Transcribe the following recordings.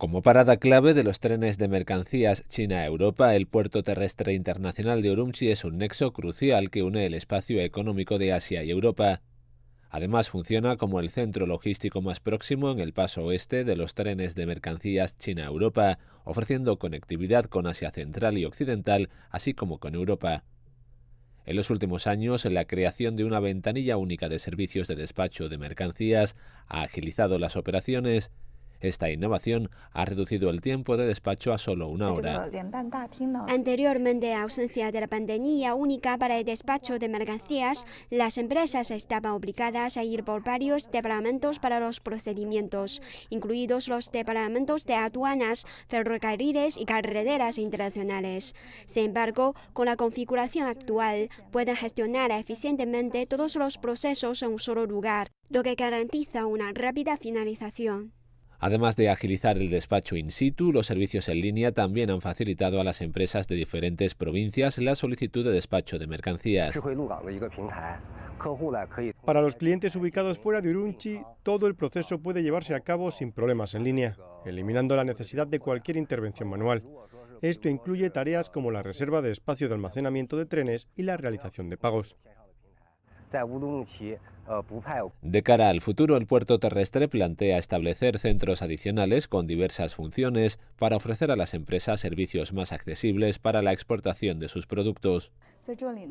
Como parada clave de los trenes de mercancías China-Europa, el puerto terrestre internacional de Urumqi es un nexo crucial que une el espacio económico de Asia y Europa. Además, funciona como el centro logístico más próximo en el paso oeste de los trenes de mercancías China-Europa, ofreciendo conectividad con Asia Central y Occidental, así como con Europa. En los últimos años, la creación de una ventanilla única de servicios de despacho de mercancías ha agilizado las operaciones esta innovación ha reducido el tiempo de despacho a solo una hora. Anteriormente, a ausencia de la pandemia única para el despacho de mercancías, las empresas estaban obligadas a ir por varios departamentos para los procedimientos, incluidos los departamentos de aduanas, ferrocarriles y carreteras internacionales. Sin embargo, con la configuración actual, pueden gestionar eficientemente todos los procesos en un solo lugar, lo que garantiza una rápida finalización. Además de agilizar el despacho in situ, los servicios en línea también han facilitado a las empresas de diferentes provincias la solicitud de despacho de mercancías. Para los clientes ubicados fuera de Urumqi, todo el proceso puede llevarse a cabo sin problemas en línea, eliminando la necesidad de cualquier intervención manual. Esto incluye tareas como la reserva de espacio de almacenamiento de trenes y la realización de pagos. De cara al futuro, el puerto terrestre plantea establecer centros adicionales con diversas funciones para ofrecer a las empresas servicios más accesibles para la exportación de sus productos.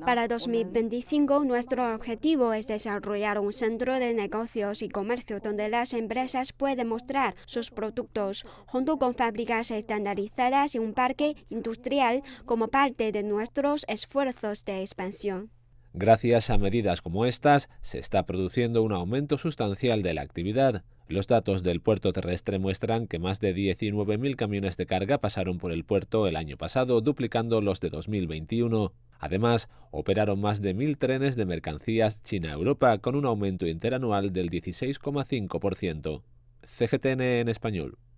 Para 2025, nuestro objetivo es desarrollar un centro de negocios y comercio donde las empresas pueden mostrar sus productos, junto con fábricas estandarizadas y un parque industrial como parte de nuestros esfuerzos de expansión. Gracias a medidas como estas, se está produciendo un aumento sustancial de la actividad. Los datos del puerto terrestre muestran que más de 19.000 camiones de carga pasaron por el puerto el año pasado, duplicando los de 2021. Además, operaron más de 1.000 trenes de mercancías China-Europa, con un aumento interanual del 16,5%. CGTN en español.